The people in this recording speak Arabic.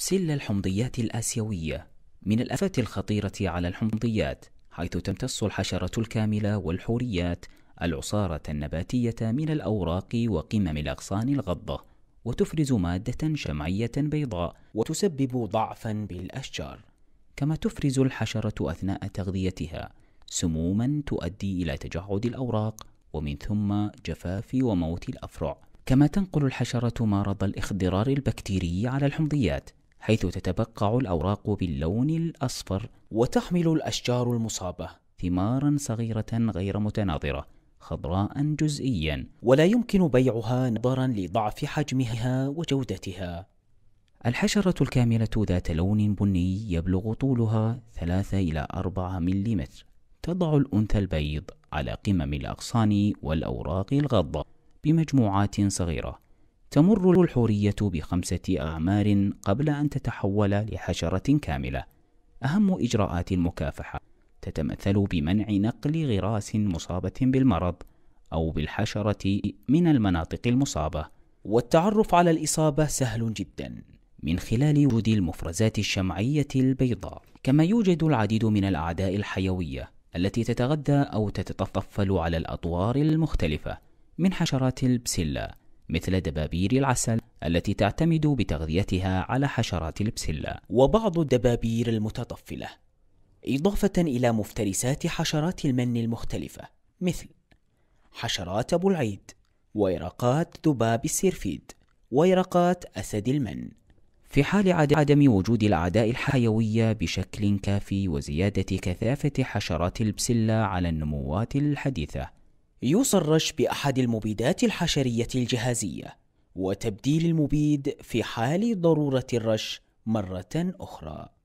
سل الحمضيات الآسيوية من الآفات الخطيرة على الحمضيات حيث تمتص الحشرة الكاملة والحوريات العصارة النباتية من الأوراق وقمم الأغصان الغضة وتفرز مادة شمعية بيضاء وتسبب ضعفا بالأشجار كما تفرز الحشرة أثناء تغذيتها سموما تؤدي إلى تجعد الأوراق ومن ثم جفاف وموت الأفرع كما تنقل الحشرة مرض الإخضرار البكتيري على الحمضيات حيث تتبقع الأوراق باللون الأصفر وتحمل الأشجار المصابة ثمارا صغيرة غير متناظرة خضراء جزئيا ولا يمكن بيعها نظرا لضعف حجمها وجودتها الحشرة الكاملة ذات لون بني يبلغ طولها 3 إلى 4 ملم تضع الأنثى البيض على قمم الأغصان والأوراق الغضة بمجموعات صغيرة تمر الحورية بخمسة أعمار قبل أن تتحول لحشرة كاملة. أهم إجراءات المكافحة تتمثل بمنع نقل غراس مصابة بالمرض أو بالحشرة من المناطق المصابة. والتعرف على الإصابة سهل جدا من خلال وجود المفرزات الشمعية البيضاء، كما يوجد العديد من الأعداء الحيوية التي تتغذى أو تتطفل على الأطوار المختلفة من حشرات البسلة مثل دبابير العسل التي تعتمد بتغذيتها على حشرات البسلة وبعض الدبابير المتطفلة إضافة إلى مفترسات حشرات المن المختلفة مثل حشرات أبو العيد ويرقات ذباب السيرفيد ويرقات أسد المن في حال عدم وجود الأعداء الحيوية بشكل كافي وزيادة كثافة حشرات البسلة على النموات الحديثة يصرش بأحد المبيدات الحشرية الجهازية وتبديل المبيد في حال ضرورة الرش مرة أخرى